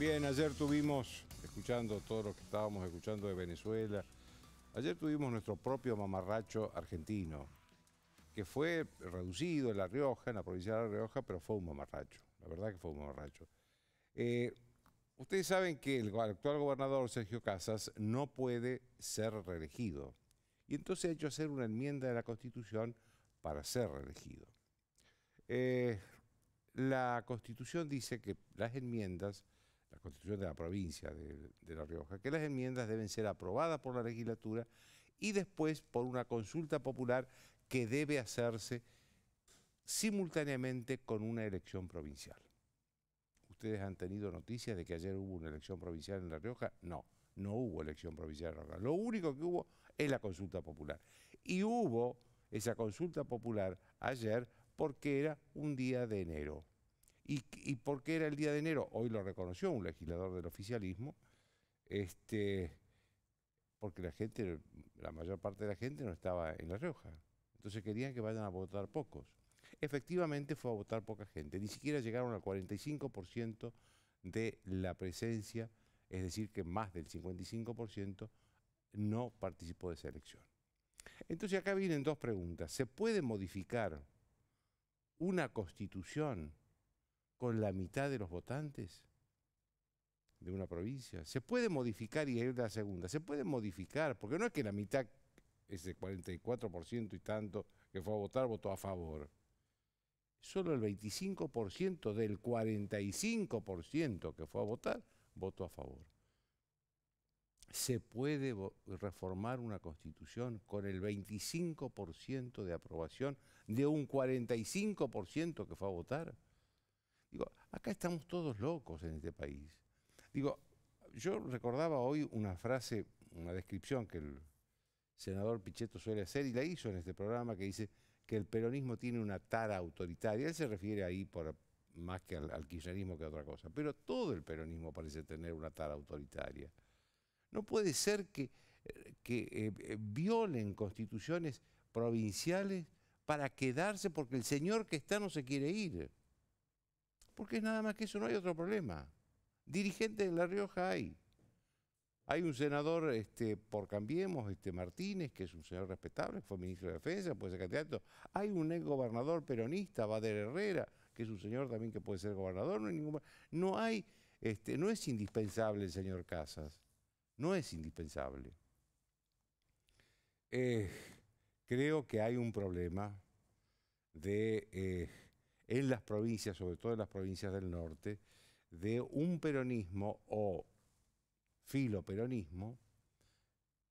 Bien, ayer tuvimos, escuchando todos los que estábamos escuchando de Venezuela, ayer tuvimos nuestro propio mamarracho argentino, que fue reducido en La Rioja, en la provincia de La Rioja, pero fue un mamarracho, la verdad que fue un mamarracho. Eh, ustedes saben que el actual gobernador Sergio Casas no puede ser reelegido, y entonces ha hecho hacer una enmienda de la Constitución para ser reelegido. Eh, la Constitución dice que las enmiendas constitución de la provincia de, La Rioja, que las enmiendas deben ser aprobadas por la legislatura y después por una consulta popular que debe hacerse simultáneamente con una elección provincial. ¿Ustedes han tenido noticias de que ayer hubo una elección provincial en La Rioja? No, no hubo elección provincial en La Rioja. Lo único que hubo es la consulta popular. Y hubo esa consulta popular ayer porque era un día de enero y, por qué era el día de enero, hoy lo reconoció un legislador del oficialismo, este, porque la gente, la mayor parte de la gente no estaba en La Rioja. Entonces querían que vayan a votar pocos. Efectivamente fue a votar poca gente, ni siquiera llegaron al 45% de la presencia, es decir, que más del 55% no participó de esa elección. Entonces acá vienen dos preguntas. ¿Se puede modificar una constitución con la mitad de los votantes de una provincia. Se puede modificar y hay la segunda. Se puede modificar, porque no es que la mitad, ese 44% y tanto que fue a votar, votó a favor. Solo el 25% del 45% que fue a votar, votó a favor. Se puede reformar una constitución con el 25% de aprobación de un 45% que fue a votar Digo, acá estamos todos locos en este país. Digo, yo recordaba hoy una frase, una descripción que el senador Pichetto suele hacer y la hizo en este programa que dice que el peronismo tiene una tara autoritaria. Él se refiere ahí por, más que al, kirchnerismo que a otra cosa, pero todo el peronismo parece tener una tara autoritaria. No puede ser que, que eh, eh, violen constituciones provinciales para quedarse porque el señor que está no se quiere ir. Porque es nada más que eso, no hay otro problema. Dirigente de La Rioja hay. Hay un senador este, por Cambiemos, este Martínez, que es un señor respetable, fue ministro de Defensa, puede ser candidato. Hay un ex gobernador peronista, Bader Herrera, que es un señor también que puede ser gobernador. No este, no, es indispensable el señor Casas. No es indispensable. Eh, creo que hay un problema de eh, en las provincias, sobre todo en las provincias del norte, de un peronismo o filoperonismo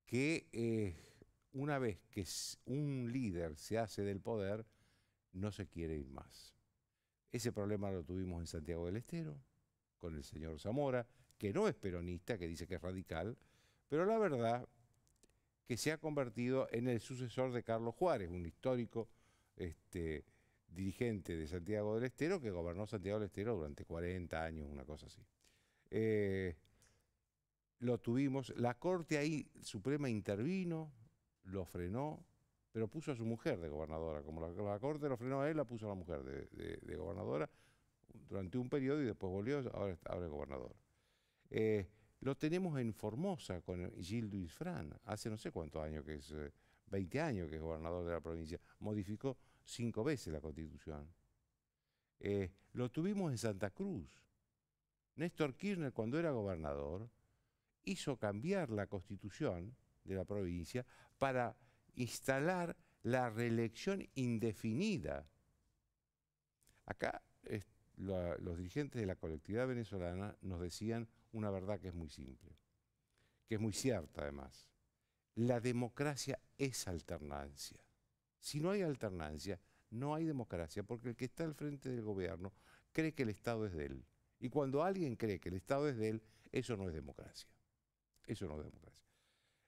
que eh, una vez que un líder se hace del poder, no se quiere ir más. Ese problema lo tuvimos en Santiago del Estero, con el señor Zamora, que no es peronista, que dice que es radical, pero la verdad que se ha convertido en el sucesor de Carlos Juárez, un histórico este, dirigente de Santiago del Estero que gobernó Santiago del Estero durante 40 años, una cosa así. Eh, lo tuvimos, la Corte ahí Suprema intervino, lo frenó, pero puso a su mujer de gobernadora. Como la, Corte lo frenó a él, la puso a la mujer de, gobernadora durante un periodo y después volvió, ahora, es gobernador. Eh, lo tenemos en Formosa con Gil Luis Fran, hace no sé cuántos años que es, 20 eh, años que es gobernador de la provincia. Modificó cinco veces la Constitución. Eh, lo tuvimos en Santa Cruz. Néstor Kirchner, cuando era gobernador, hizo cambiar la Constitución de la provincia para instalar la reelección indefinida. Acá los dirigentes de la colectividad venezolana nos decían una verdad que es muy simple, que es muy cierta además. La democracia es alternancia. Si no hay alternancia, no hay democracia, porque el que está al frente del gobierno cree que el Estado es de él. Y cuando alguien cree que el Estado es de él, eso no es democracia. Eso no es democracia.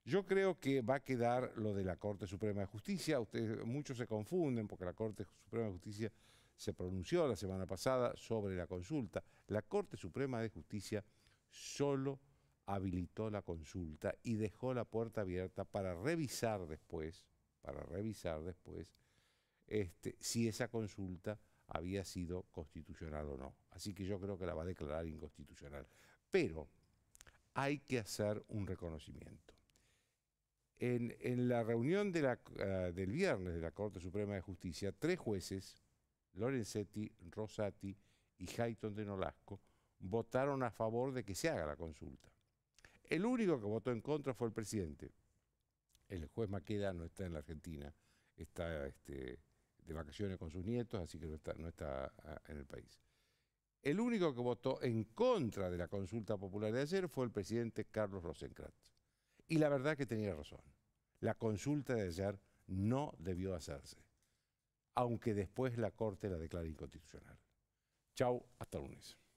Yo creo que va a quedar lo de la Corte Suprema de Justicia. Ustedes, muchos se confunden porque la Corte Suprema de Justicia se pronunció la semana pasada sobre la consulta. La Corte Suprema de Justicia solo habilitó la consulta y dejó la puerta abierta para revisar después para revisar después este, si esa consulta había sido constitucional o no. Así que yo creo que la va a declarar inconstitucional. Pero hay que hacer un reconocimiento. En, la reunión eh, del viernes de la Corte Suprema de Justicia, tres jueces, Lorenzetti, Rosati y Hayton de Nolasco, votaron a favor de que se haga la consulta. El único que votó en contra fue el presidente, el juez Maqueda no está en la Argentina, está este, de vacaciones con sus nietos, así que no está, ah, en el país. El único que votó en contra de la consulta popular de ayer fue el presidente Carlos Rosencrantz, Y la verdad que tenía razón. La consulta de ayer no debió hacerse, aunque después la Corte la declara inconstitucional. Chau, hasta lunes.